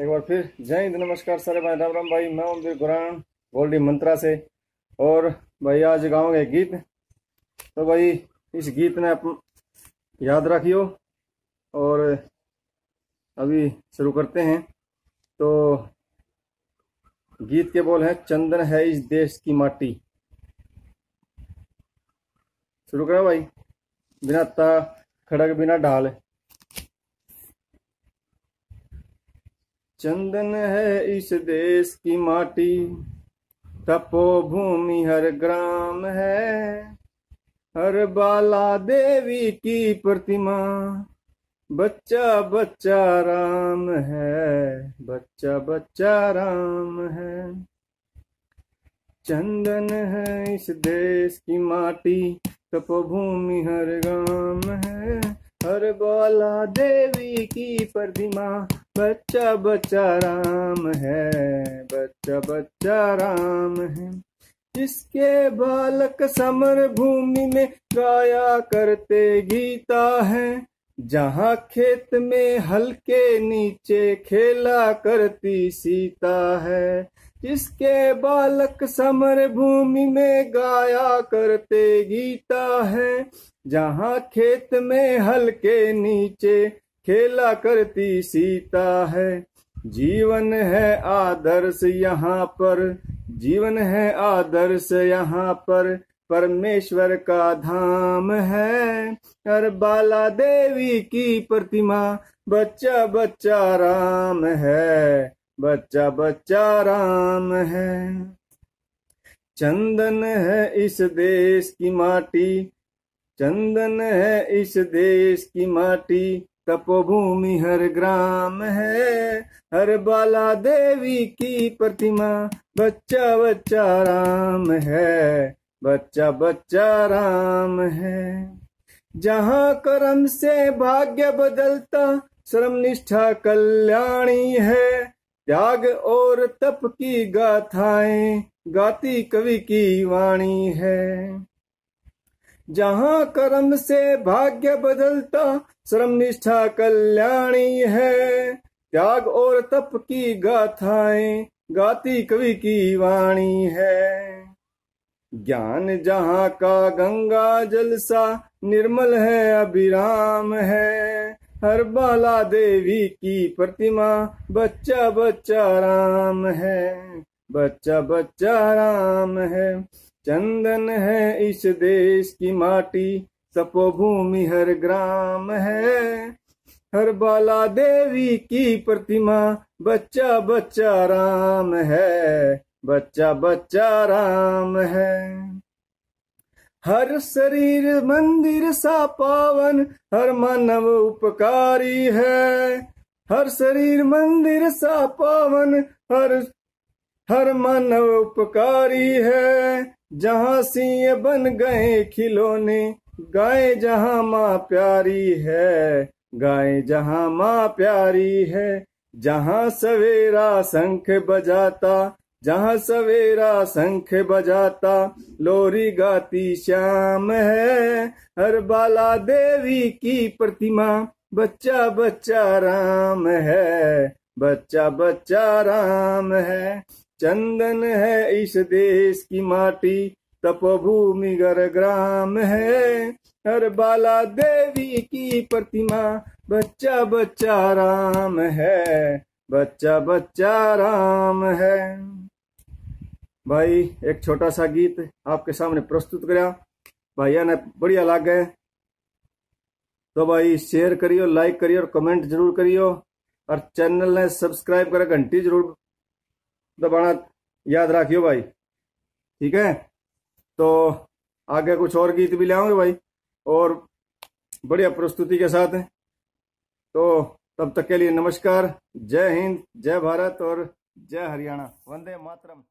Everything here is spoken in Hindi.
एक बार फिर जय हिंद नमस्कार सारे भाई राम राम भाई मैं ओमवीर गुरान गोल्डी मंत्रा से और भाई आज गाओगे गीत तो भाई इस गीत ने अपन याद रखियो और अभी शुरू करते हैं तो गीत के बोल हैं चंदन है इस देश की माटी शुरू करो भाई बिना ता खड़क बिना ढाल चंदन है इस देश की माटी तपोभूमि हर ग्राम है हर बाला देवी की प्रतिमा बच्चा बच्चा राम है बच्चा बच्चा राम है चंदन है इस देश की माटी तपोभूमि हर गाम है हर बाला देवी की प्रतिमा बच्चा बच्चा राम है बच्चा बच्चा राम है जिसके बालक समर भूमि में गाया करते गीता है जहाँ खेत में हल्के नीचे खेला करती सीता है जिसके बालक समर भूमि में गाया करते गीता है जहाँ खेत में हल्के नीचे खेला करती सीता है जीवन है आदर्श यहाँ पर जीवन है आदर्श यहाँ पर परमेश्वर का धाम है हर बाला देवी की प्रतिमा बच्चा बच्चा राम है बच्चा बच्चा राम है चंदन है इस देश की माटी चंदन है इस देश की माटी तपोभूमि हर ग्राम है हर बाला देवी की प्रतिमा बच्चा बच्चा राम है बच्चा बच्चा राम है जहाँ कर्म से भाग्य बदलता श्रम निष्ठा कल्याणी है त्याग और तप की गाथाएं गाती कवि की वाणी है जहाँ कर्म से भाग्य बदलता श्रम निष्ठा कल्याणी है त्याग और तप की गाथाएं गाती कवि की वाणी है ज्ञान जहाँ का गंगा जल सा निर्मल है अभिराम है हर बाला देवी की प्रतिमा बच्चा बच्चा राम है बच्चा बच्चा राम है चंदन है इस देश की माटी तपोभूमि हर ग्राम है हर बाला देवी की प्रतिमा बच्चा बच्चा राम है बच्चा बच्चा राम है हर शरीर मंदिर सा पावन हर मानव उपकारी है हर शरीर मंदिर सा पावन हर हर मानव उपकारी है जहाँ सिंह बन गए खिलौने गाय जहाँ माँ प्यारी है गाय जहाँ माँ प्यारी है जहाँ सवेरा शंख बजाता जहाँ सवेरा शंख बजाता लोरी गाती श्याम है हर बाला देवी की प्रतिमा बच्चा बच्चा राम है बच्चा बच्चा राम है चंदन है इस देश की माटी तपभूमि गर ग्राम है हर बाला देवी की प्रतिमा बच्चा बच्चा राम है बच्चा बच्चा राम है भाई एक छोटा सा गीत आपके सामने प्रस्तुत करा भैया ने बढ़िया लाग तो भाई शेयर करियो लाइक करियो और कमेंट जरूर करियो और चैनल ने सब्सक्राइब कर घंटी जरूर दबाना याद रखियो भाई ठीक है तो आगे कुछ और गीत भी लाओगे भाई और बढ़िया प्रस्तुति के साथ है तो तब तक के लिए नमस्कार जय हिंद जय भारत और जय हरियाणा वंदे मातरम